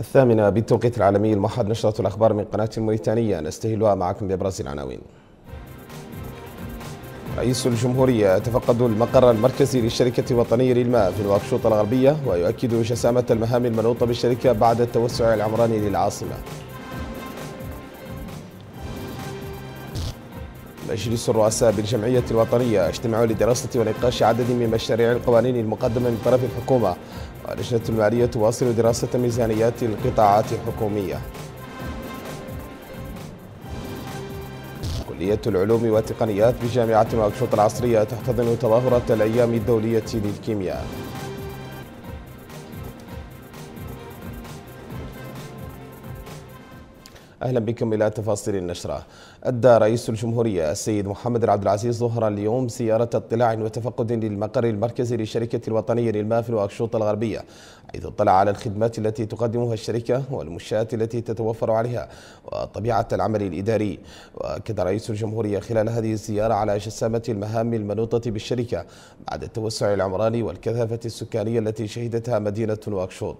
الثامنة بالتوقيت العالمي الموحد نشرة الأخبار من قناة الموريتانية نستهلها معكم بأبرز العناوين رئيس الجمهورية يتفقد المقر المركزي للشركة الوطنية للماء في الواكشوط الغربية ويؤكد جسامة المهام المنوطة بالشركة بعد التوسع العمراني للعاصمة مجلس الرؤساء بالجمعية الوطنية اجتمعوا لدراسة ونقاش عدد من مشاريع القوانين المقدمة من طرف الحكومة اللجنة المالية تواصل دراسة ميزانيات القطاعات الحكومية كلية العلوم والتقنيات بجامعة ماكشوط العصرية تحتضن تظاهرة الأيام الدولية للكيمياء أهلا بكم إلى تفاصيل النشرة أدى رئيس الجمهورية السيد محمد عبد العزيز ظهرا اليوم زيارة اطلاع وتفقد للمقر المركزي للشركة الوطنية للماء في الأكشوط الغربية حيث اطلع على الخدمات التي تقدمها الشركة والمنشآت التي تتوفر عليها وطبيعة العمل الإداري وأكد رئيس الجمهورية خلال هذه الزيارة على جسامة المهام المنوطة بالشركة بعد التوسع العمراني والكثافة السكانية التي شهدتها مدينة واقشوط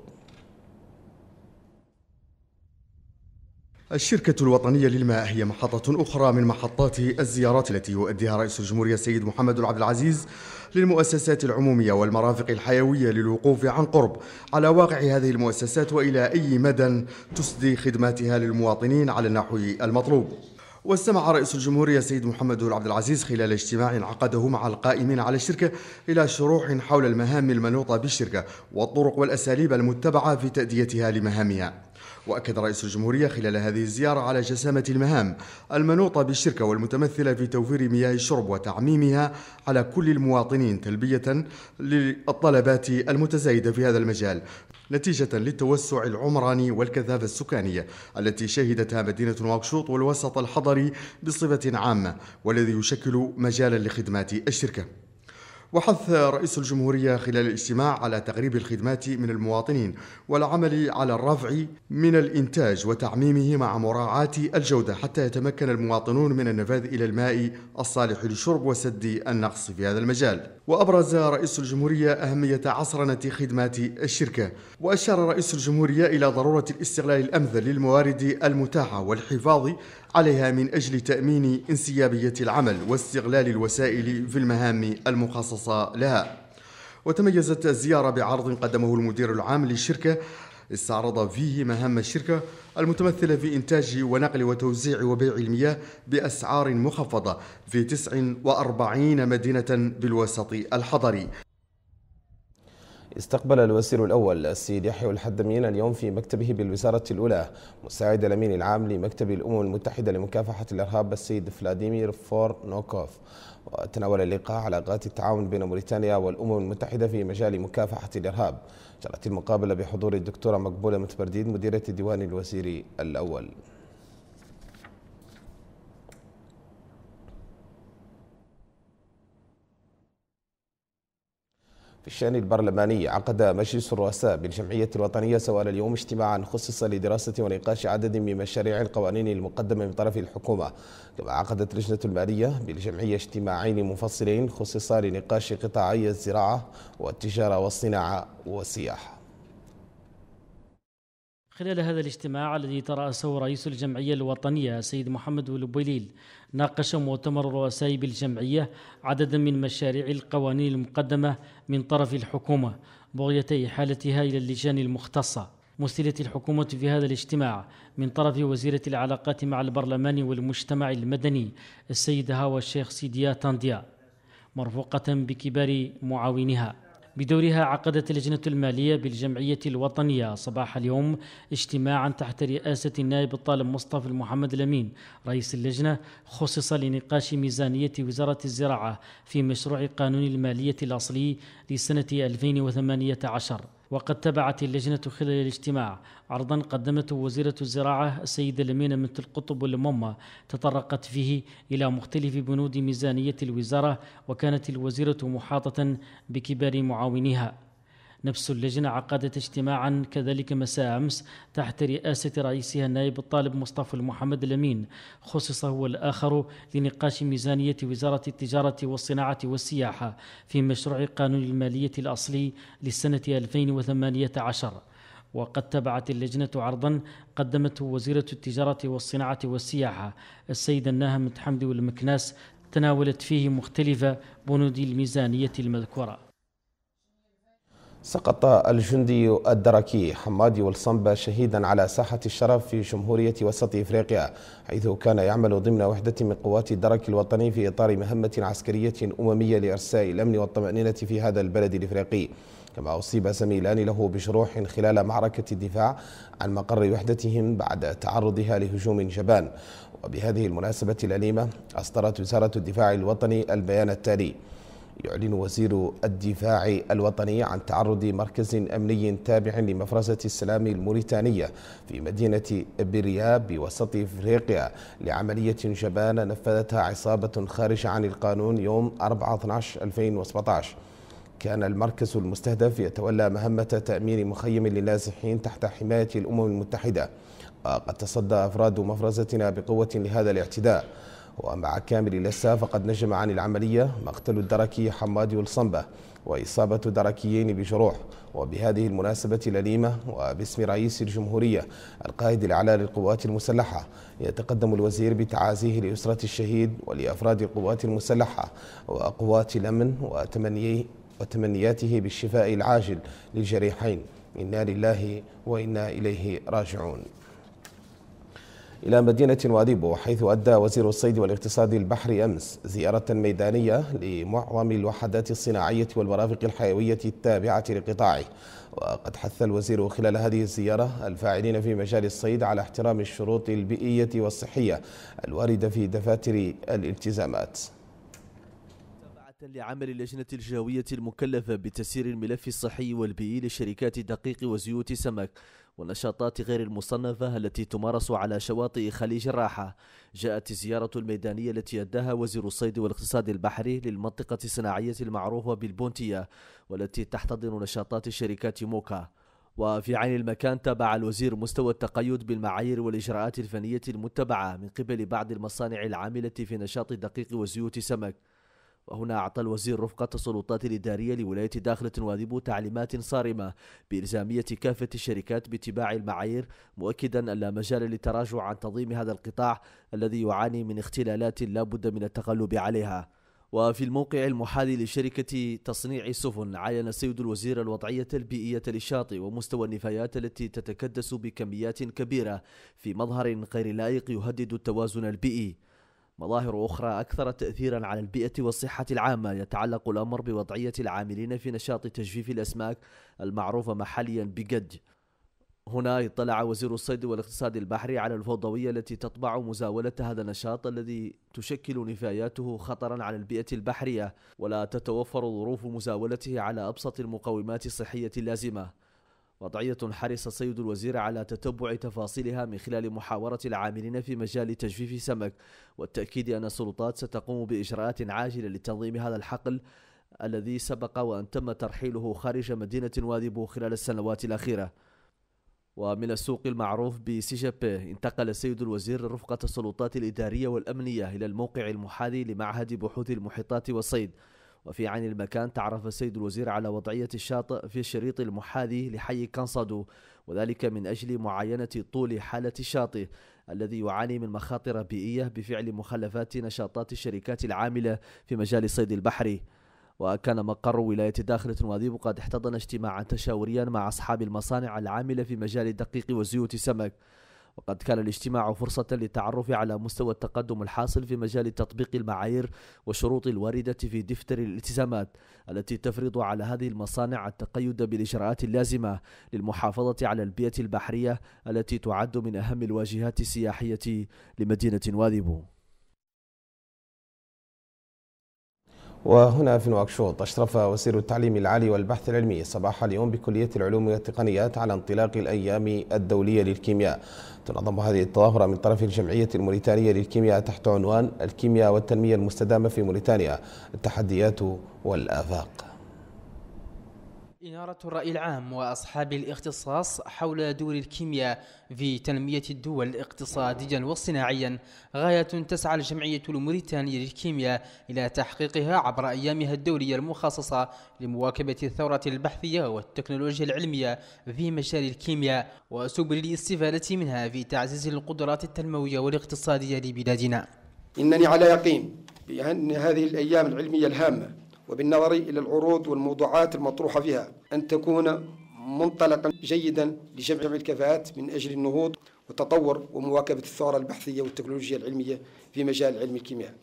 الشركة الوطنية للماء هي محطة أخرى من محطات الزيارات التي يؤديها رئيس الجمهورية السيد محمد عبد العزيز للمؤسسات العمومية والمرافق الحيوية للوقوف عن قرب على واقع هذه المؤسسات وإلى أي مدى تسدي خدماتها للمواطنين على النحو المطلوب واستمع رئيس الجمهورية سيد محمد عبد العزيز خلال اجتماع عقده مع القائمين على الشركة إلى شروح حول المهام المنوطة بالشركة والطرق والأساليب المتبعة في تأديتها لمهامها وأكد رئيس الجمهورية خلال هذه الزيارة على جسامة المهام المنوطة بالشركة والمتمثلة في توفير مياه الشرب وتعميمها على كل المواطنين تلبية للطلبات المتزايدة في هذا المجال نتيجة للتوسع العمراني والكثافة السكانية التي شهدتها مدينة نواكشوط والوسط الحضري بصفة عامة والذي يشكل مجالا لخدمات الشركة وحث رئيس الجمهورية خلال الاجتماع على تغريب الخدمات من المواطنين والعمل على الرفع من الإنتاج وتعميمه مع مراعاة الجودة حتى يتمكن المواطنون من النفاذ إلى الماء الصالح للشرب وسد النقص في هذا المجال وأبرز رئيس الجمهورية أهمية عصرنة خدمات الشركة وأشار رئيس الجمهورية إلى ضرورة الاستغلال الأمثل للموارد المتاحة والحفاظ عليها من أجل تأمين انسيابية العمل واستغلال الوسائل في المهام المخصصة لها وتميزت الزيارة بعرض قدمه المدير العام للشركة استعرض فيه مهام الشركة المتمثلة في إنتاج ونقل وتوزيع وبيع المياه بأسعار مخفضة في 49 مدينة بالوسط الحضري استقبل الوزير الأول السيد يحيى الحدمين اليوم في مكتبه بالوزارة الأولى مساعد الأمين العام لمكتب الأمم المتحدة لمكافحة الإرهاب السيد فلاديمير فور نوكوف وتناول اللقاء علاقات التعاون بين موريتانيا والأمم المتحدة في مجال مكافحة الإرهاب جرت المقابلة بحضور الدكتورة مقبولة متبرديد مديرة الديوان الوزيري الأول في الشأن البرلماني عقد مجلس الرؤساء بالجمعية الوطنية سوال اليوم اجتماعا خصص لدراسة ونقاش عدد من مشاريع القوانين المقدمة من طرف الحكومة كما عقدت لجنة المالية بالجمعية اجتماعين منفصلين خصصا لنقاش قطاعي الزراعة والتجارة والصناعة والسياحة خلال هذا الاجتماع الذي ترأسه رئيس الجمعية الوطنية سيد محمد البويليل ناقش مؤتمر رؤساء بالجمعية عددا من مشاريع القوانين المقدمة من طرف الحكومة بغية إحالتها إلى اللجان المختصة مثلت الحكومة في هذا الاجتماع من طرف وزيرة العلاقات مع البرلمان والمجتمع المدني السيدة هاوى الشيخ سيديا تانديا مرفوقة بكبار معاونها بدورها عقدت اللجنة المالية بالجمعية الوطنية صباح اليوم اجتماعا تحت رئاسة النائب الطالب مصطفى محمد الأمين رئيس اللجنة خصص لنقاش ميزانية وزارة الزراعة في مشروع قانون المالية الأصلي لسنة 2018 وقد تبعت اللجنة خلال الاجتماع عرضا قدمته وزيرة الزراعة السيدة لمينة من القطب الممة تطرقت فيه إلى مختلف بنود ميزانية الوزارة وكانت الوزيرة محاطة بكبار معاونيها نفس اللجنة عقدت اجتماعا كذلك مساء أمس تحت رئاسة رئيسها النائب الطالب مصطفى المحمد الأمين خصص هو الآخر لنقاش ميزانية وزارة التجارة والصناعة والسياحة في مشروع قانون المالية الأصلي للسنة 2018 وقد تبعت اللجنة عرضا قدمته وزيرة التجارة والصناعة والسياحة السيدة الناهمة متحمد والمكناس تناولت فيه مختلف بنود الميزانية المذكورة سقط الجندي الدركي حمادي والصنبة شهيدا على ساحة الشرف في جمهورية وسط إفريقيا حيث كان يعمل ضمن وحدة من قوات الدرك الوطني في إطار مهمة عسكرية أممية لإرساء الأمن والطمأنينة في هذا البلد الإفريقي كما أصيب زميلان له بجروح خلال معركة الدفاع عن مقر وحدتهم بعد تعرضها لهجوم جبان وبهذه المناسبة الأليمة أصدرت وزارة الدفاع الوطني البيان التالي يعلن وزير الدفاع الوطني عن تعرض مركز أمني تابع لمفرزة السلام الموريتانية في مدينة برياب بوسط إفريقيا لعملية جبانة نفذتها عصابة خارجة عن القانون يوم 4/12/2017 كان المركز المستهدف يتولى مهمة تأمين مخيم للنازحين تحت حماية الأمم المتحدة وقد آه، تصدى أفراد مفرزتنا بقوة لهذا الاعتداء ومع كامل إليسا فقد نجم عن العملية مقتل الدركي حمادي الصنبة وإصابة دركيين بجروح وبهذه المناسبة الأليمة وباسم رئيس الجمهورية القائد الأعلى للقوات المسلحة يتقدم الوزير بتعازيه لأسرة الشهيد ولأفراد القوات المسلحة وقوات الأمن وتمنياته بالشفاء العاجل للجريحين إنا لله وإنا إليه راجعون إلى مدينة واديبو حيث أدى وزير الصيد والاقتصاد البحري أمس زيارة ميدانية لمعظم الوحدات الصناعية والمرافق الحيوية التابعة لقطاعه وقد حث الوزير خلال هذه الزيارة الفاعلين في مجال الصيد على احترام الشروط البيئية والصحية الواردة في دفاتر الالتزامات لعمل اللجنة الجوية المكلفة بتسيير الملف الصحي والبيئي لشركات الدقيق وزيوت السمك والنشاطات غير المصنفة التي تمارس على شواطئ خليج الراحة جاءت الزيارة الميدانية التي أداها وزير الصيد والاقتصاد البحري للمنطقة الصناعية المعروفة بالبونتية والتي تحتضن نشاطات شركات موكا وفي عين المكان تابع الوزير مستوى التقيد بالمعايير والإجراءات الفنية المتبعة من قبل بعض المصانع العاملة في نشاط الدقيق وزيوت سمك وهنا أعطى الوزير رفقة السلطات الإدارية لولاية داخلة واديبو تعليمات صارمة بإلزامية كافة الشركات باتباع المعايير مؤكدا أن لا مجال للتراجع عن تنظيم هذا القطاع الذي يعاني من اختلالات لا بد من التغلب عليها وفي الموقع المحالي لشركة تصنيع السفن عاين السيد الوزير الوضعية البيئية للشاطئ ومستوى النفايات التي تتكدس بكميات كبيرة في مظهر غير لائق يهدد التوازن البيئي مظاهر أخرى أكثر تأثيرا على البيئة والصحة العامة يتعلق الأمر بوضعية العاملين في نشاط تجفيف الأسماك المعروفة محليا بجد هنا اطلع وزير الصيد والاقتصاد البحري على الفوضوية التي تطبع مزاولة هذا النشاط الذي تشكل نفاياته خطرا على البيئة البحرية ولا تتوفر ظروف مزاولته على أبسط المقومات الصحية اللازمة وضعية حرص سيد الوزير على تتبع تفاصيلها من خلال محاورة العاملين في مجال تجفيف السمك والتأكيد أن السلطات ستقوم بإجراءات عاجلة لتنظيم هذا الحقل الذي سبق وأن تم ترحيله خارج مدينة واديبو خلال السنوات الأخيرة ومن السوق المعروف بسيجابي انتقل السيد الوزير رفقة السلطات الإدارية والأمنية إلى الموقع المحاذي لمعهد بحوث المحيطات والصيد وفي عين المكان تعرف السيد الوزير على وضعية الشاطئ في الشريط المحاذي لحي كنصدو وذلك من أجل معاينة طول حالة الشاطئ الذي يعاني من مخاطر بيئية بفعل مخلفات نشاطات الشركات العاملة في مجال الصيد البحري وكان مقر ولاية داخلة المواذيب قد احتضن اجتماعا تشاوريا مع أصحاب المصانع العاملة في مجال الدقيق وزيوت السمك وقد كان الاجتماع فرصة للتعرف على مستوى التقدم الحاصل في مجال تطبيق المعايير والشروط الواردة في دفتر الالتزامات التي تفرض على هذه المصانع التقيد بالإجراءات اللازمة للمحافظة على البيئة البحرية التي تعد من أهم الواجهات السياحية لمدينة واذبو وهنا في نواكشوط أشرف وزير التعليم العالي والبحث العلمي صباح اليوم بكلية العلوم والتقنيات على انطلاق الأيام الدولية للكيمياء تنظم هذه التظاهرة من طرف الجمعية الموريتانية للكيمياء تحت عنوان الكيمياء والتنمية المستدامة في موريتانيا التحديات والآفاق إنارة الرأي العام وأصحاب الاختصاص حول دور الكيمياء في تنمية الدول اقتصاديا وصناعيا غاية تسعى الجمعية الموريتانية للكيمياء إلى تحقيقها عبر أيامها الدولية المخصصة لمواكبة الثورة البحثية والتكنولوجيا العلمية في مجال الكيمياء وسبل الاستفادة منها في تعزيز القدرات التنموية والاقتصادية لبلادنا إنني على يقين بأن هذه الأيام العلمية الهامة وبالنظر إلى العروض والموضوعات المطروحة فيها أن تكون منطلقا جيدا لجمع الكفاءات من أجل النهوض والتطور ومواكبة الثورة البحثية والتكنولوجيا العلمية في مجال علم الكيمياء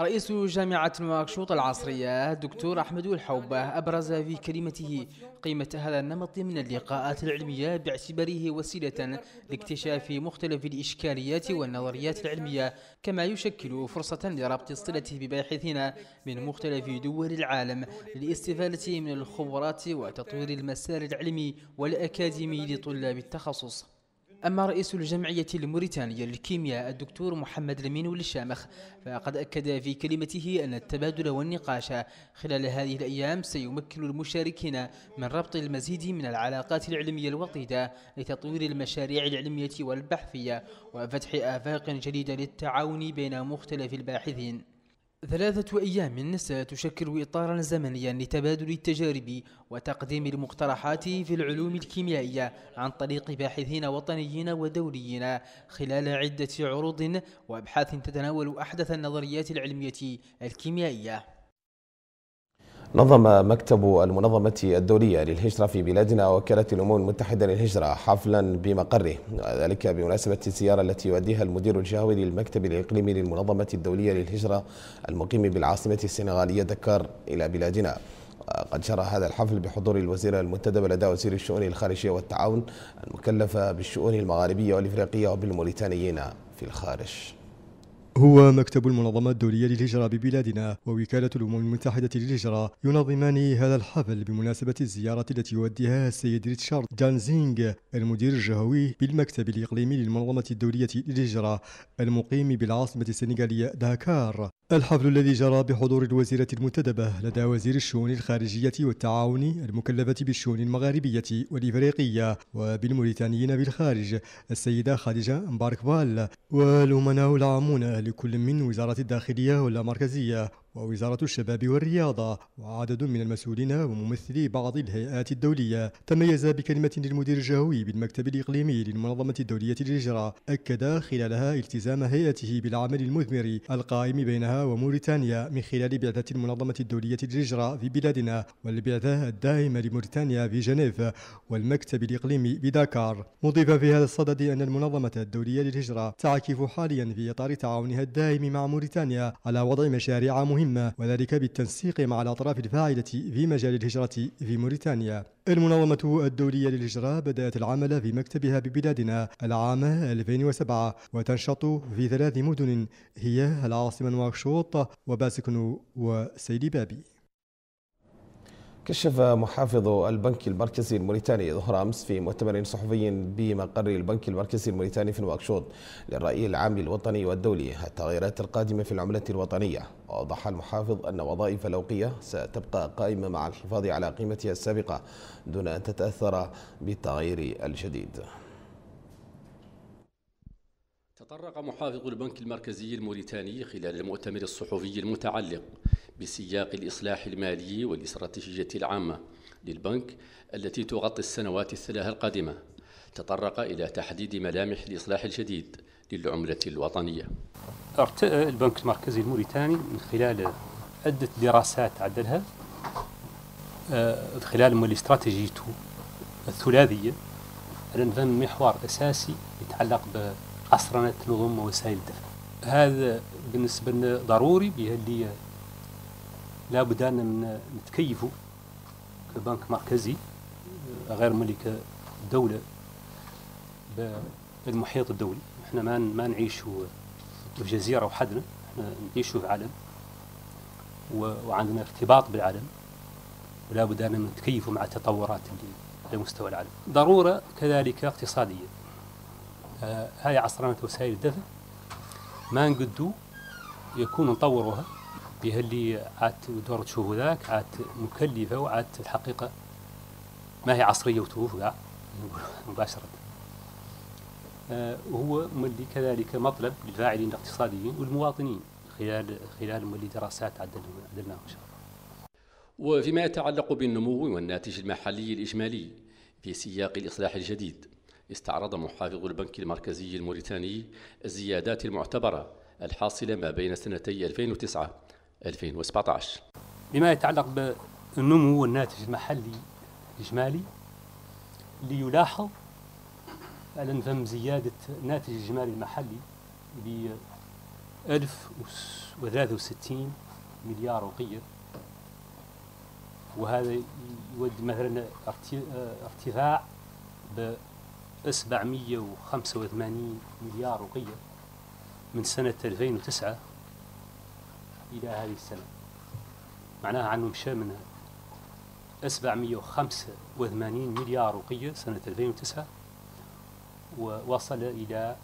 رئيس جامعة نواكشوط العصرية الدكتور أحمد الحوبة أبرز في كلمته قيمة هذا النمط من اللقاءات العلمية باعتباره وسيلة لاكتشاف مختلف الإشكاليات والنظريات العلمية كما يشكل فرصة لربط الصلة بباحثين من مختلف دول العالم للاستفادة من الخبرات وتطوير المسار العلمي والأكاديمي لطلاب التخصص أما رئيس الجمعية الموريتانية للكيمياء الدكتور محمد لمين الشامخ فقد أكد في كلمته أن التبادل والنقاش خلال هذه الأيام سيمكن المشاركين من ربط المزيد من العلاقات العلمية الوطيدة لتطوير المشاريع العلمية والبحثية وفتح آفاق جديدة للتعاون بين مختلف الباحثين ثلاثة أيام ستشكل إطارا زمنيا لتبادل التجارب وتقديم المقترحات في العلوم الكيميائية عن طريق باحثين وطنيين ودوليين خلال عدة عروض وأبحاث تتناول أحدث النظريات العلمية الكيميائية نظم مكتب المنظمة الدولية للهجرة في بلادنا وكالة الأمم المتحدة للهجرة حفلا بمقره ذلك بمناسبة الزيارة التي يؤديها المدير الجهوي للمكتب الإقليمي للمنظمة الدولية للهجرة المقيم بالعاصمة السنغالية دكار إلى بلادنا قد جرى هذا الحفل بحضور الوزيرة المنتدبة لدى وزير الشؤون الخارجية والتعاون المكلفة بالشؤون المغاربية والإفريقية وبالموريتانيين في الخارج هو مكتب المنظمة الدولية للهجرة ببلادنا ووكالة الأمم المتحدة للهجرة ينظمان هذا الحفل بمناسبة الزيارة التي يوديها السيد ريتشارد دانزينغ المدير الجهوي بالمكتب الإقليمي للمنظمة الدولية للهجرة المقيم بالعاصمة السنغالية داكار الحفل الذي جرى بحضور الوزيرة المنتدبة لدى وزير الشؤون الخارجية والتعاون المكلفة بالشؤون المغاربية والإفريقية وبالموريتانيين بالخارج السيدة خديجة مباركبال والأمناء العامون لكل من وزارة الداخلية والمركزية ووزارة الشباب والرياضة وعدد من المسؤولين وممثلي بعض الهيئات الدولية تميز بكلمة للمدير الجهوي بالمكتب الإقليمي للمنظمة الدولية للهجرة أكد خلالها التزام هيئته بالعمل المثمر القائم بينها وموريتانيا من خلال بعثة المنظمة الدولية للهجرة في بلادنا والبعثة الدائمة لموريتانيا في جنيف والمكتب الإقليمي بداكار مضيفا في هذا الصدد أن المنظمة الدولية للهجرة تعكف حاليا في إطار تعاونها الدائم مع موريتانيا على وضع مشاريع مهمة مهمة وذلك بالتنسيق مع الأطراف الفاعلة في مجال الهجرة في موريتانيا المنظمة الدولية للهجرة بدأت العمل في مكتبها ببلادنا العام 2007 وتنشط في ثلاث مدن هي العاصمة نواكشوط وباسكنو وسيدي بابي كشف محافظ البنك المركزي الموريتاني ظهر أمس في مؤتمر صحفي بمقر البنك المركزي الموريتاني في نواكشوط للرأي العام الوطني والدولي التغيرات القادمة في العملة الوطنية وأوضح المحافظ أن وظائف الأوقية ستبقى قائمة مع الحفاظ على قيمتها السابقة دون أن تتأثر بالتغير الجديد تطرق محافظ البنك المركزي الموريتاني خلال المؤتمر الصحفي المتعلق بسياق الإصلاح المالي والاستراتيجية العامة للبنك التي تغطي السنوات الثلاث القادمة تطرق إلى تحديد ملامح الإصلاح الجديد للعملة الوطنية البنك المركزي الموريتاني من خلال عدة دراسات عدلها آه، خلال استراتيجيته الثلاثية على محور أساسي يتعلق ب أسرنة نظم وسائل الدفع هذا بالنسبة لنا ضروري لا لابد أن نتكيفوا كبنك مركزي غير ملك الدولة بالمحيط الدولي احنا ما ما نعيشوا في جزيرة وحدنا احنا نعيشوا في عالم وعندنا ارتباط بالعالم ولا بد أن نتكيفوا مع التطورات اللي على مستوى العالم ضرورة كذلك اقتصادية هاي عصرانة وسائل الدفع ما نقدو يكون نطوروها بها اللي عاد دور تشوفوا ذاك عاد مكلفة وعاد الحقيقة ما هي عصرية وتوف كاع مباشرة وهو آه، ملي كذلك مطلب للفاعلين الاقتصاديين والمواطنين خلال خلال ملي دراسات عدلناها ان شاء الله. وفيما يتعلق بالنمو والناتج المحلي الاجمالي في سياق الاصلاح الجديد استعرض محافظ البنك المركزي الموريتاني الزيادات المعتبرة الحاصلة ما بين سنتي 2009 2017 بما يتعلق بالنمو الناتج المحلي الإجمالي ليلاحظ أن ثم زيادة الناتج الإجمالي المحلي ب 1063 مليار رقية وهذا يود مثلا ارتفاع ب 785 مليار رقية من سنة 2009 إلى هذه السنة معناها عنه مشى من 785 مليار رقية سنة 2009 ووصل إلى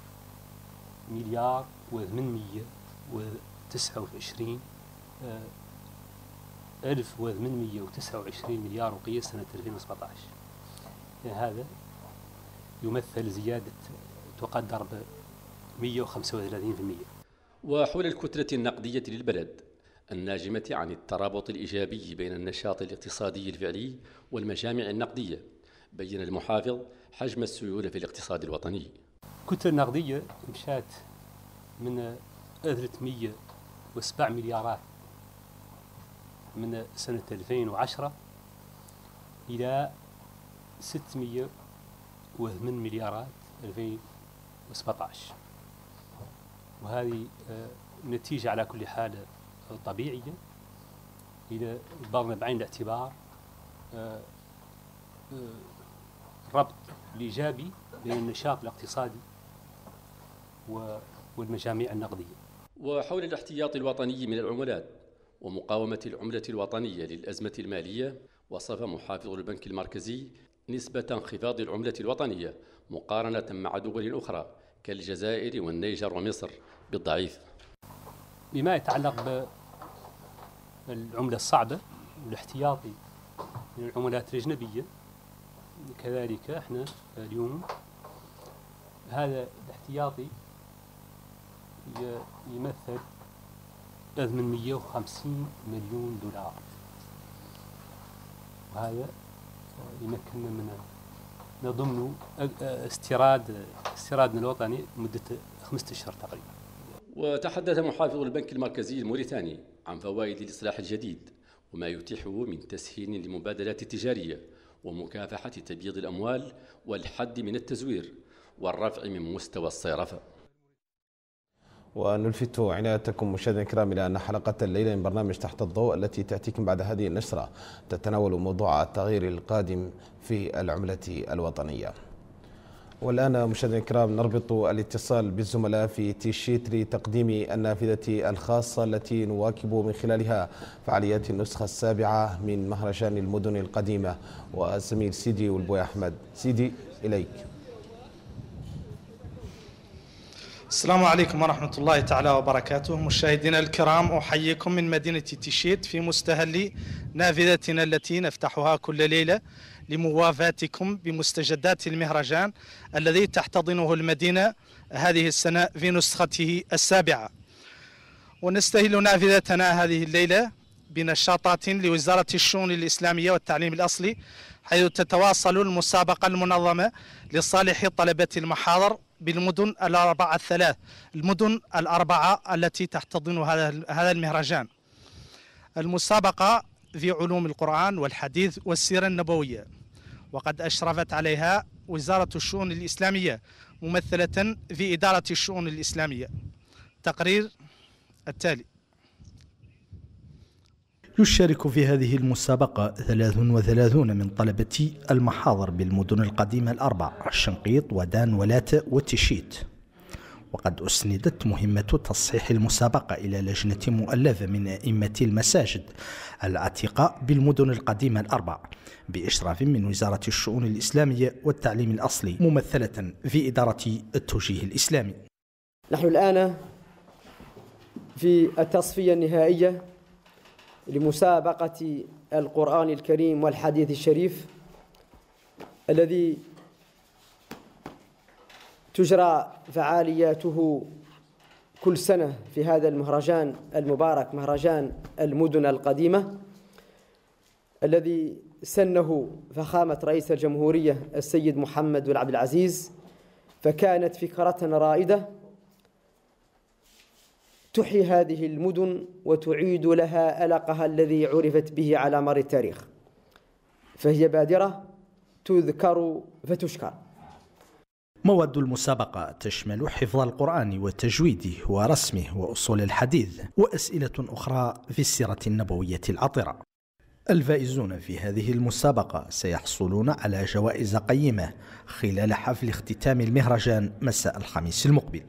مليار و829 1829 آه، مليار رقية سنة 2017 يعني هذا يمثل زيادة تقدر ب 135% وحول الكتلة النقدية للبلد الناجمة عن الترابط الإيجابي بين النشاط الاقتصادي الفعلي والمجامع النقدية بين المحافظ حجم السيولة في الاقتصاد الوطني الكتلة النقدية مشات من 307 مليارات من سنة 2010 إلى 600 8 مليارات 2017 وهذه آه، نتيجة على كل حال آه، طبيعية إذا ضربنا بعين الاعتبار آه، ربط الإيجابي بين النشاط الاقتصادي والمجاميع النقدية وحول الاحتياط الوطني من العملات ومقاومة العملة الوطنية للأزمة المالية وصف محافظ البنك المركزي نسبة انخفاض العملة الوطنية مقارنة مع دول أخرى كالجزائر والنيجر ومصر بالضعيف بما يتعلق بالعملة الصعبة والاحتياطي من العملات الأجنبية كذلك احنا اليوم هذا الاحتياطي يمثل 850 150 مليون دولار وهذا يمكننا من نضمن استيراد استيرادنا الوطني مدة خمسة أشهر تقريبا وتحدث محافظ البنك المركزي الموريتاني عن فوائد الإصلاح الجديد وما يتيحه من تسهيل للمبادلات التجارية ومكافحة تبييض الأموال والحد من التزوير والرفع من مستوى الصرافة ونلفت عنايتكم مشاهدينا الكرام الى ان حلقه الليله من برنامج تحت الضوء التي تاتيكم بعد هذه النشره تتناول موضوع التغيير القادم في العمله الوطنيه. والآن مشاهدينا الكرام نربط الاتصال بالزملاء في تيشيت لتقديم النافذة الخاصة التي نواكب من خلالها فعاليات النسخة السابعة من مهرجان المدن القديمة والزميل سيدي والبوي أحمد سيدي إليك السلام عليكم ورحمة الله تعالى وبركاته مشاهدينا الكرام أحييكم من مدينة تيشيت في مستهل نافذتنا التي نفتحها كل ليلة لموافاتكم بمستجدات المهرجان الذي تحتضنه المدينة هذه السنة في نسخته السابعة ونستهل نافذتنا هذه الليلة بنشاطات لوزارة الشؤون الإسلامية والتعليم الأصلي حيث تتواصل المسابقة المنظمة لصالح طلبة المحاضر بالمدن الأربعة الثلاث المدن الأربعة التي تحتضن هذا المهرجان المسابقة في علوم القرآن والحديث والسيرة النبوية وقد أشرفت عليها وزارة الشؤون الإسلامية ممثلة في إدارة الشؤون الإسلامية تقرير التالي يشارك في هذه المسابقة 33 من طلبة المحاضر بالمدن القديمة الأربع الشنقيط ودان ولات وتشيت وقد أسندت مهمة تصحيح المسابقة إلى لجنة مؤلفة من أئمة المساجد العتيقة بالمدن القديمة الأربع بإشراف من وزارة الشؤون الإسلامية والتعليم الأصلي ممثلة في إدارة التوجيه الإسلامي نحن الآن في التصفية النهائية لمسابقة القرآن الكريم والحديث الشريف الذي تجرى فعالياته كل سنة في هذا المهرجان المبارك مهرجان المدن القديمة الذي سنه فخامة رئيس الجمهورية السيد محمد بن عبد العزيز فكانت فكرة رائدة تحيي هذه المدن وتعيد لها ألقها الذي عرفت به على مر التاريخ فهي بادرة تذكر فتشكر مواد المسابقة تشمل حفظ القرآن وتجويده ورسمه وأصول الحديث وأسئلة أخرى في السيرة النبوية العطرة الفائزون في هذه المسابقة سيحصلون على جوائز قيمة خلال حفل اختتام المهرجان مساء الخميس المقبل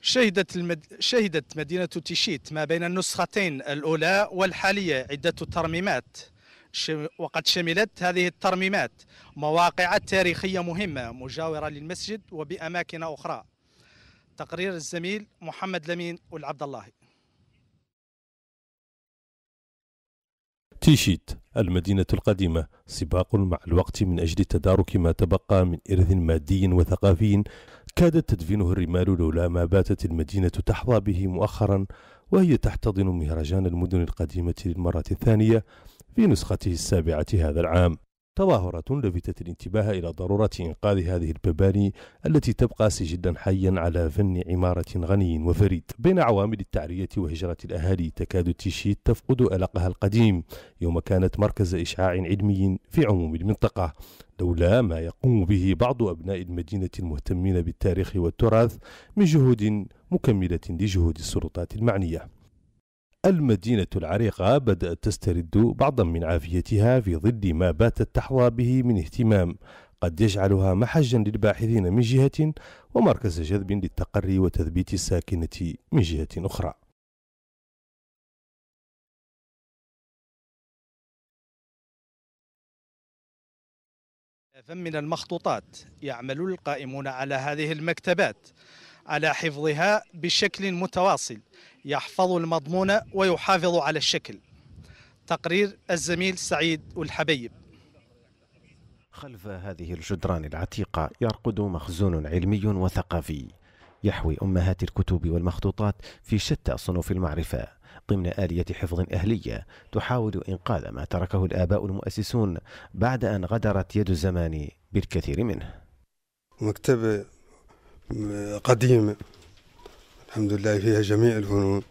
شهدت, المد... شهدت مدينة تيشيت ما بين النسختين الأولى والحالية عدة ترميمات وقد شملت هذه الترميمات مواقع تاريخية مهمة مجاورة للمسجد وبأماكن أخرى تقرير الزميل محمد لمين والعبد الله تيشيت المدينة القديمة سباق مع الوقت من أجل تدارك ما تبقى من إرث مادي وثقافي كادت تدفنه الرمال لولا ما باتت المدينة تحظى به مؤخرا وهي تحتضن مهرجان المدن القديمة للمرة الثانية في نسخته السابعة هذا العام تظاهرة لفتت الانتباه إلى ضرورة إنقاذ هذه المباني التي تبقى سجلا حيا على فن عمارة غني وفريد بين عوامل التعرية وهجرة الأهالي تكاد تيشيت تفقد ألقها القديم يوم كانت مركز إشعاع علمي في عموم المنطقة لولا ما يقوم به بعض أبناء المدينة المهتمين بالتاريخ والتراث من جهود مكملة لجهود السلطات المعنية المدينة العريقة بدأت تسترد بعضا من عافيتها في ظل ما باتت تحظى به من اهتمام قد يجعلها محجا للباحثين من جهة ومركز جذب للتقري وتثبيت الساكنة من جهة أخرى من المخطوطات يعمل القائمون على هذه المكتبات على حفظها بشكل متواصل يحفظ المضمون ويحافظ على الشكل تقرير الزميل سعيد والحبيب خلف هذه الجدران العتيقة يرقد مخزون علمي وثقافي يحوي أمهات الكتب والمخطوطات في شتى صنوف المعرفة ضمن آلية حفظ أهلية تحاول إنقاذ ما تركه الآباء المؤسسون بعد أن غدرت يد الزمان بالكثير منه مكتبة قديمة الحمد لله فيها جميع الفنون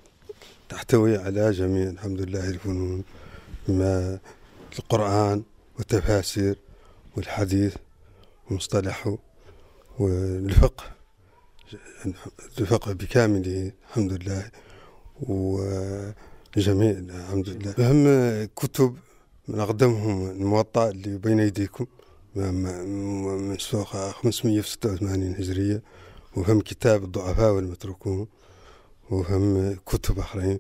تحتوي على جميع الحمد لله الفنون مما القرآن والتفاسير والحديث ومصطلحه والفقه الفقه بكامله الحمد لله وجميع الحمد لله أهم كتب من أقدمهم الموطأ اللي بين أيديكم من سوق 586 هجرية وفهم كتاب الضعفاء والمتركون وفهم كتب أخرين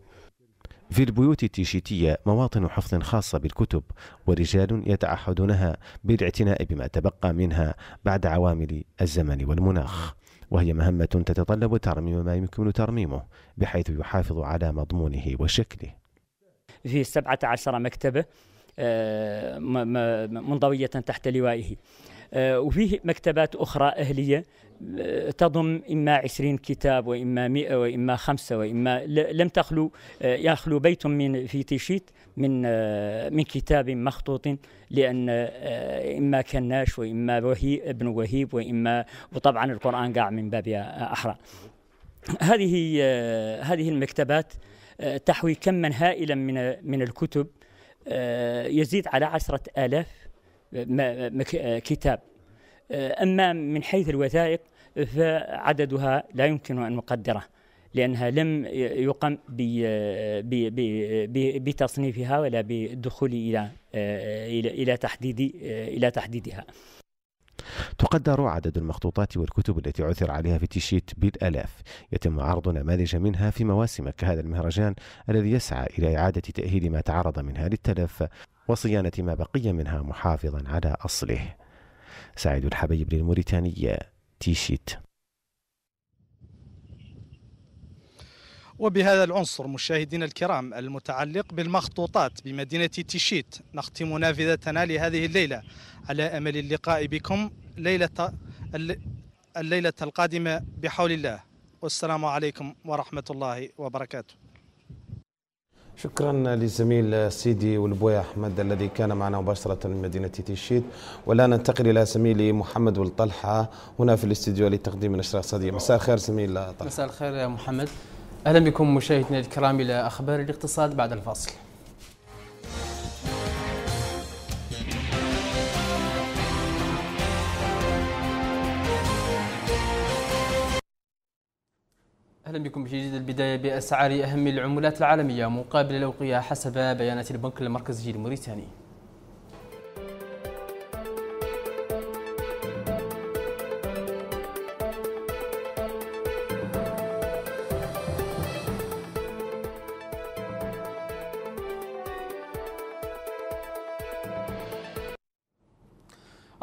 في البيوت التيشيتية مواطن حفظ خاصة بالكتب ورجال يتعهدونها بالاعتناء بما تبقى منها بعد عوامل الزمن والمناخ وهي مهمة تتطلب ترميم ما يمكن ترميمه بحيث يحافظ على مضمونه وشكله في 17 مكتبة آه، منضوية تحت لوائه آه، وفيه مكتبات أخرى أهلية آه، تضم إما عشرين كتاب وإما مئة وإما خمسة وإما لم تخلو آه، يخلو بيت من في تيشيت من من كتاب مخطوط لأن إما كناش وإما وهي ابن وهيب وإما وطبعا القرآن قاع من باب أحرى هذه هذه المكتبات تحوي كما هائلا من من الكتب يزيد على عشرة آلاف كتاب أه، أما من حيث الوثائق فعددها لا يمكن أن نقدره لأنها لم يقم بتصنيفها ولا بالدخول أه، إلى إلى تحديد أه، إلى تحديدها تقدر عدد المخطوطات والكتب التي عثر عليها في تيشيت بالآلاف يتم عرض نماذج منها في مواسم كهذا المهرجان الذي يسعى إلى إعادة تأهيل ما تعرض منها للتلف وصيانة ما بقي منها محافظا على أصله سعيد الحبيب للموريتانية تيشيت وبهذا العنصر مشاهدينا الكرام المتعلق بالمخطوطات بمدينة تيشيت نختم نافذتنا لهذه الليلة على أمل اللقاء بكم ليلة الليلة القادمة بحول الله والسلام عليكم ورحمة الله وبركاته شكرا لزميل سيدي والبويا احمد الذي كان معنا مباشره من مدينه تيشيد والان ننتقل الى زميلي محمد والطلحه هنا في الاستديو لتقديم الاشراف الاقتصاديه مساء الخير زميل طلحه مساء الخير يا محمد اهلا بكم مشاهدينا الكرام الى اخبار الاقتصاد بعد الفاصل اهلا بكم جديد البدايه باسعار اهم العملات العالميه مقابل الاوقيه حسب بيانات البنك المركزي الموريتاني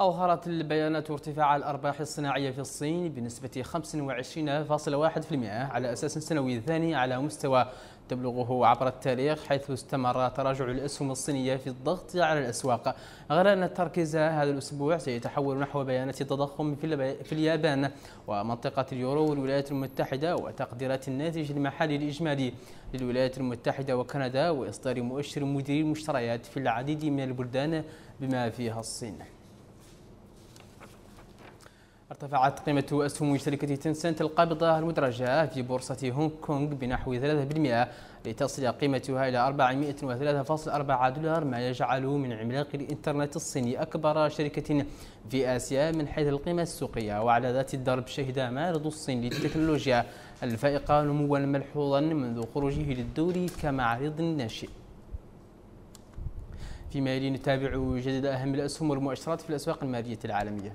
أظهرت البيانات ارتفاع الأرباح الصناعية في الصين بنسبة 25.1% على أساس سنوي ثاني على مستوى تبلغه عبر التاريخ حيث استمر تراجع الأسهم الصينية في الضغط على الأسواق غير أن التركيز هذا الأسبوع سيتحول نحو بيانات التضخم في اليابان ومنطقة اليورو والولايات المتحدة وتقديرات الناتج المحلي الإجمالي للولايات المتحدة وكندا وإصدار مؤشر مدير المشتريات في العديد من البلدان بما فيها الصين ارتفعت قيمة أسهم شركة تنسنت القابضة المدرجة في بورصة هونغ كونغ بنحو 3% لتصل قيمتها إلى 403.4 دولار ما يجعل من عملاق الإنترنت الصيني أكبر شركة في آسيا من حيث القيمة السوقية وعلى ذات الدرب شهد معرض الصين للتكنولوجيا الفائقة نموا ملحوظا منذ خروجه للدور كمعرض ناشئ فيما يلي نتابع جدد أهم الأسهم والمؤشرات في الأسواق المالية العالمية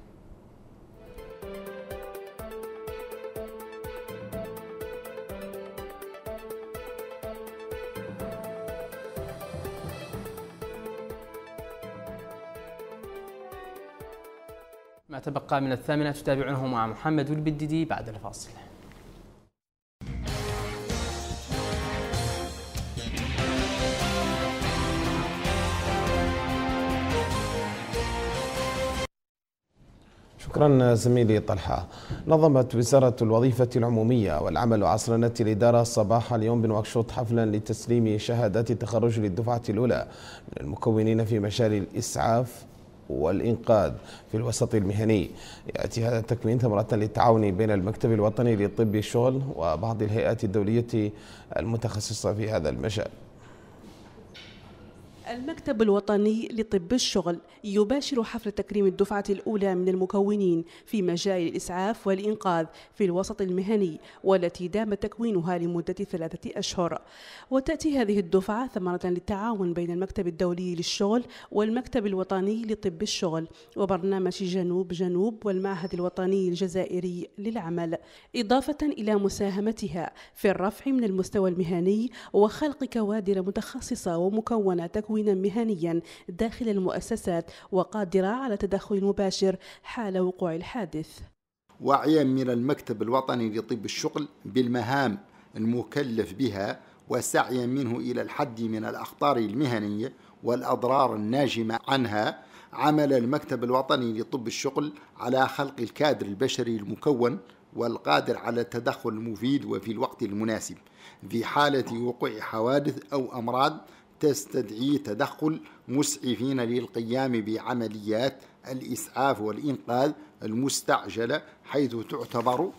تبقى من الثامنة تتابعونه مع محمد والبددي بعد الفاصل شكرا زميلي طلحة نظمت وزارة الوظيفة العمومية والعمل عصرنة الإدارة صباح اليوم بنواكشوط حفلا لتسليم شهادات التخرج للدفعة الأولى من المكونين في مشاريع الإسعاف والإنقاذ في الوسط المهني يأتي هذا التكوين ثمرة للتعاون بين المكتب الوطني للطب الشغل وبعض الهيئات الدولية المتخصصة في هذا المجال المكتب الوطني لطب الشغل يباشر حفل تكريم الدفعة الأولى من المكونين في مجال الإسعاف والإنقاذ في الوسط المهني والتي دام تكوينها لمدة ثلاثة أشهر وتأتي هذه الدفعة ثمرة للتعاون بين المكتب الدولي للشغل والمكتب الوطني لطب الشغل وبرنامج جنوب جنوب والمعهد الوطني الجزائري للعمل إضافة إلى مساهمتها في الرفع من المستوى المهني وخلق كوادر متخصصة ومكونة تكوين تكوينا مهنيا داخل المؤسسات وقادرة على تدخل مباشر حال وقوع الحادث وعيا من المكتب الوطني لطب الشغل بالمهام المكلف بها وسعيا منه إلى الحد من الأخطار المهنية والأضرار الناجمة عنها عمل المكتب الوطني لطب الشغل على خلق الكادر البشري المكون والقادر على التدخل المفيد وفي الوقت المناسب في حالة وقوع حوادث أو أمراض تستدعي تدخل مسعفين للقيام بعمليات الإسعاف والإنقاذ المستعجلة حيث تعتبر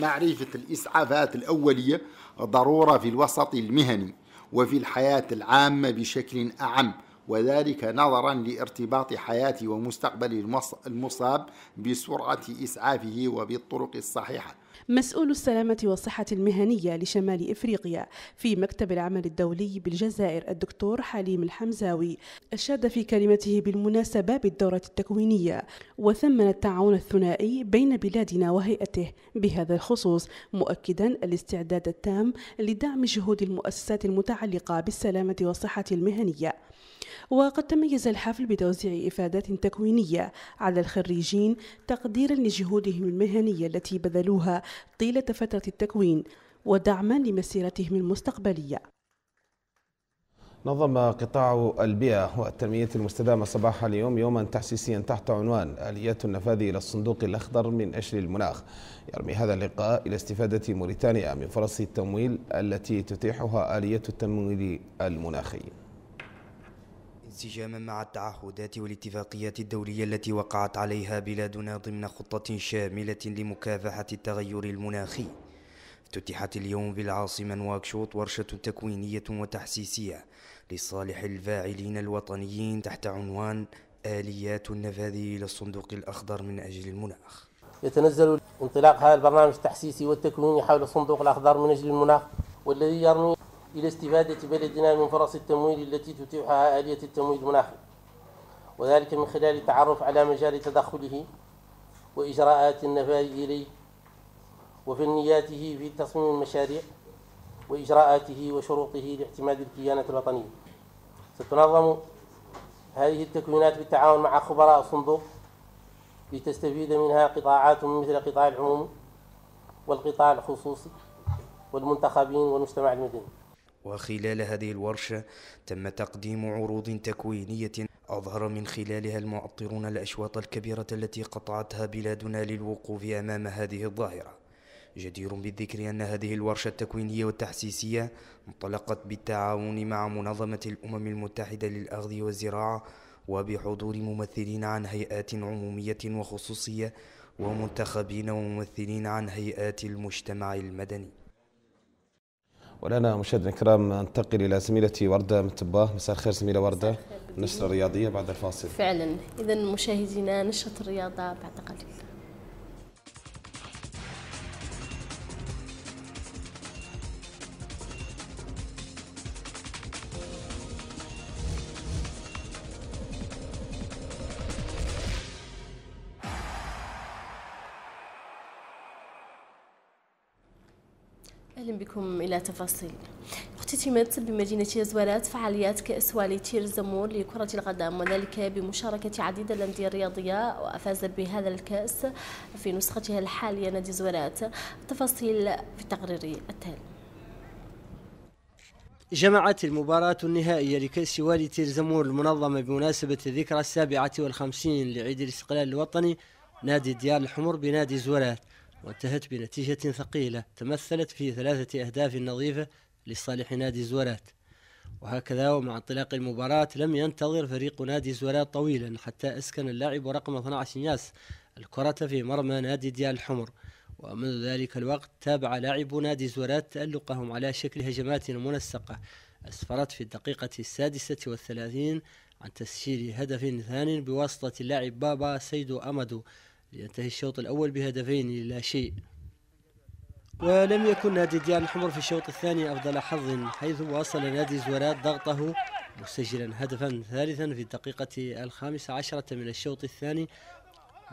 معرفة الإسعافات الأولية ضرورة في الوسط المهني وفي الحياة العامة بشكل أعم وذلك نظرا لارتباط حياة ومستقبل المصاب بسرعة إسعافه وبالطرق الصحيحة مسؤول السلامة والصحة المهنية لشمال إفريقيا في مكتب العمل الدولي بالجزائر الدكتور حليم الحمزاوي أشاد في كلمته بالمناسبة بالدورة التكوينية وثمن التعاون الثنائي بين بلادنا وهيئته بهذا الخصوص مؤكدا الاستعداد التام لدعم جهود المؤسسات المتعلقة بالسلامة والصحة المهنية وقد تميز الحفل بتوزيع إفادات تكوينية على الخريجين تقديرا لجهودهم المهنية التي بذلوها طيلة فترة التكوين ودعما لمسيرتهم المستقبلية نظم قطاع البيئة والتنمية المستدامة صباح اليوم يوما تحسيسيا تحت عنوان آليات النفاذ إلى الصندوق الأخضر من أجل المناخ يرمي هذا اللقاء إلى استفادة موريتانيا من فرص التمويل التي تتيحها آلية التمويل المناخي انسجاما مع التعهدات والاتفاقيات الدولية التي وقعت عليها بلادنا ضمن خطة شاملة لمكافحة التغير المناخي افتتحت اليوم بالعاصمة نواكشوط ورشة تكوينية وتحسيسية لصالح الفاعلين الوطنيين تحت عنوان آليات النفاذ إلى الصندوق الأخضر من أجل المناخ يتنزل انطلاق هذا البرنامج التحسيسي والتكويني حول الصندوق الأخضر من أجل المناخ والذي يرمي إلى استفادة بلدنا من فرص التمويل التي تتيحها آلية التمويل المناخي وذلك من خلال التعرف على مجال تدخله وإجراءات النفاذ إليه وفنياته في تصميم المشاريع وإجراءاته وشروطه لاعتماد الكيانة الوطنية ستنظم هذه التكوينات بالتعاون مع خبراء الصندوق لتستفيد منها قطاعات مثل قطاع العموم والقطاع الخصوصي والمنتخبين والمجتمع المدني وخلال هذه الورشة تم تقديم عروض تكوينية أظهر من خلالها المعطرون الأشواط الكبيرة التي قطعتها بلادنا للوقوف أمام هذه الظاهرة جدير بالذكر أن هذه الورشة التكوينية والتحسيسية انطلقت بالتعاون مع منظمة الأمم المتحدة للأغذية والزراعة وبحضور ممثلين عن هيئات عمومية وخصوصية ومنتخبين وممثلين عن هيئات المجتمع المدني ولنا مشاهدينا الكرام ننتقل الى زميلتي ورده من تباه مساء الخير زميله ورده نشره الرياضيه بعد الفاصل فعلا اذا مشاهدينا نشره الرياضه بعد قليل بكم إلى تفاصيل اختتمت بمدينة زوالات فعاليات كأس والي تير زمور لكرة القدم وذلك بمشاركة عديد الأندية الرياضية وأفاز بهذا الكأس في نسختها الحالية نادي زوالات تفاصيل في التقرير التالي جمعت المباراة النهائية لكأس والي تير زمور المنظمة بمناسبة الذكرى السابعة والخمسين لعيد الاستقلال الوطني نادي الديار الحمر بنادي زوالات وانتهت بنتيجة ثقيلة تمثلت في ثلاثة أهداف نظيفة لصالح نادي زورات وهكذا ومع انطلاق المباراة لم ينتظر فريق نادي زورات طويلا حتى أسكن اللاعب رقم 12 ياس الكرة في مرمى نادي ديال الحمر ومنذ ذلك الوقت تابع لاعب نادي زورات تألقهم على شكل هجمات منسقة أسفرت في الدقيقة السادسة والثلاثين عن تسجيل هدف ثان بواسطة اللاعب بابا سيدو أمدو ينتهي الشوط الأول بهدفين لا شيء ولم يكن نادي ديان الحمر في الشوط الثاني أفضل حظ حيث واصل نادي زورات ضغطه مسجلا هدفا ثالثا في الدقيقة الخامسة عشرة من الشوط الثاني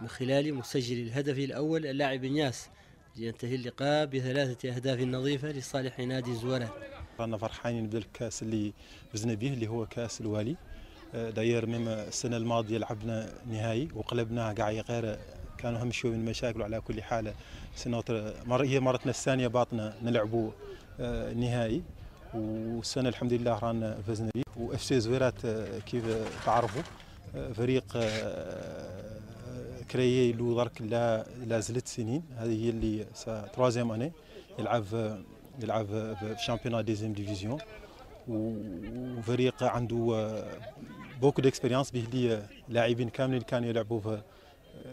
من خلال مسجل الهدف الأول اللاعب نياس لينتهي اللقاء بثلاثة أهداف نظيفة لصالح نادي زورات رانا فرحانين بالكاس اللي فزنا به اللي هو كاس الوالي آه، داير ميم السنة الماضية لعبنا نهائي وقلبناه قاع غير كانوا هم شوي من المشاكل وعلى كل حال سنوات مر... هي مرتنا الثانيه باطنه نلعبوا آه، نهائي والسنه الحمد لله رانا فزنا به واف سي زويرات آه، كيف تعرفوا آه، فريق كريي لو درك لا لا زلت سنين هذه هي اللي تروازيام اني يلعب يلعب في شامبيونات ديزيام ديفيزيون وفريق عنده بوكو ديكسبيريونس به لي لاعبين كاملين كانوا يلعبوا في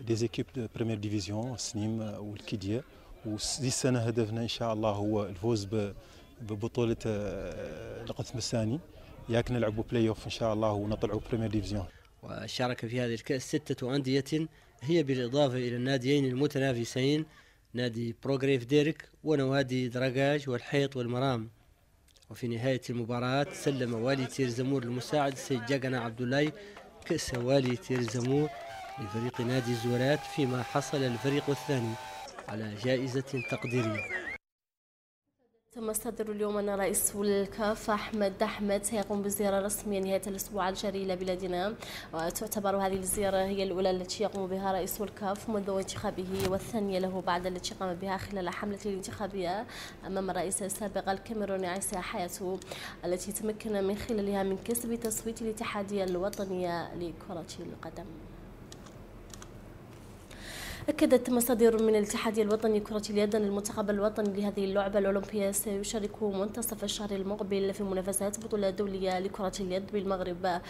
لي زيكيب بريمير ديفيزيون سنيم والكيديا ودي السنه هدفنا ان شاء الله هو الفوز ببطوله القسم الثاني ياك نلعبوا بلاي اوف ان شاء الله ونطلعوا بريمير ديفيزيون وشارك في هذه الكأس ستة أندية هي بالإضافة إلى الناديين المتنافسين نادي بروغريف ديرك ونوادي دراجاج والحيط والمرام وفي نهاية المباراة سلم والي تير زمور المساعد السيد جاجنا عبد الله كأس والي تير زمور لفريق نادي زورات فيما حصل الفريق الثاني على جائزة تقديرية تم صدر اليوم أن رئيس الكاف أحمد أحمد سيقوم بزيارة رسمية نهاية الأسبوع الجاري إلى بلادنا وتعتبر هذه الزيارة هي الأولى التي يقوم بها رئيس الكاف منذ انتخابه والثانية له بعد التي قام بها خلال حملته الانتخابية أمام الرئيس السابق الكاميروني عيسى حياته التي تمكن من خلالها من كسب تصويت الاتحادية الوطنية لكرة القدم أكدت مصادر من الاتحاد الوطني كرة اليد أن المنتخب الوطني لهذه اللعبة الأولمبية سيشارك منتصف الشهر المقبل في منافسات بطولة دولية لكرة اليد بالمغرب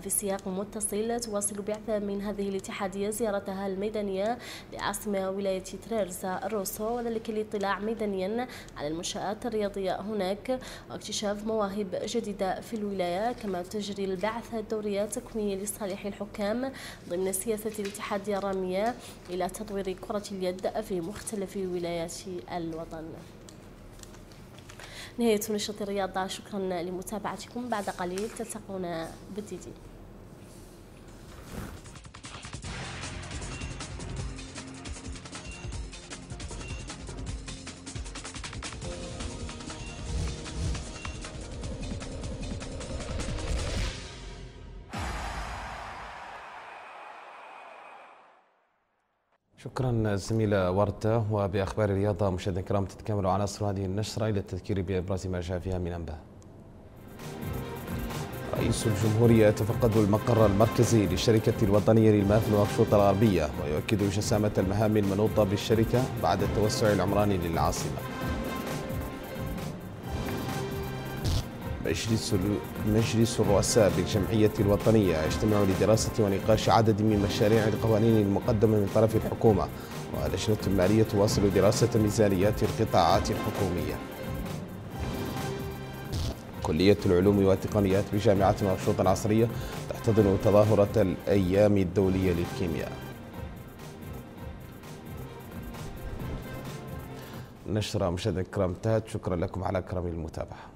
في سياق متصل تواصل بعثة من هذه الاتحادية زيارتها الميدانية لعاصمة ولاية تريرز الروسو وذلك للاطلاع ميدانيا على المنشآت الرياضية هناك واكتشاف مواهب جديدة في الولاية كما تجري البعثة الدورية تكوينية لصالح الحكام ضمن سياسة الاتحاد الرامية إلى تطوير كرة اليد في مختلف ولايات الوطن نهاية نشاط الرياضة شكرا لمتابعتكم بعد قليل تلتقون بالديدي شكرا زميلة وردة وبأخبار الرياضة مشاهدينا الكرام تتكامل عناصر هذه النشرة إلى التذكير بأبرز ما جاء فيها من أنباء رئيس الجمهورية يتفقد المقر المركزي للشركة الوطنية للماء في نواكشوط الغربية ويؤكد جسامة المهام المنوطة بالشركة بعد التوسع العمراني للعاصمة مجلس مجلس الرؤساء بالجمعية الوطنية يجتمع لدراسة ونقاش عدد من مشاريع القوانين المقدمة من طرف الحكومة واللجنة المالية تواصل دراسة ميزانيات القطاعات الحكومية كلية العلوم والتقنيات بجامعة مرشوط العصرية تحتضن تظاهرة الأيام الدولية للكيمياء نشرة مشاهدة الكرام انتهت شكرا لكم على كرم المتابعه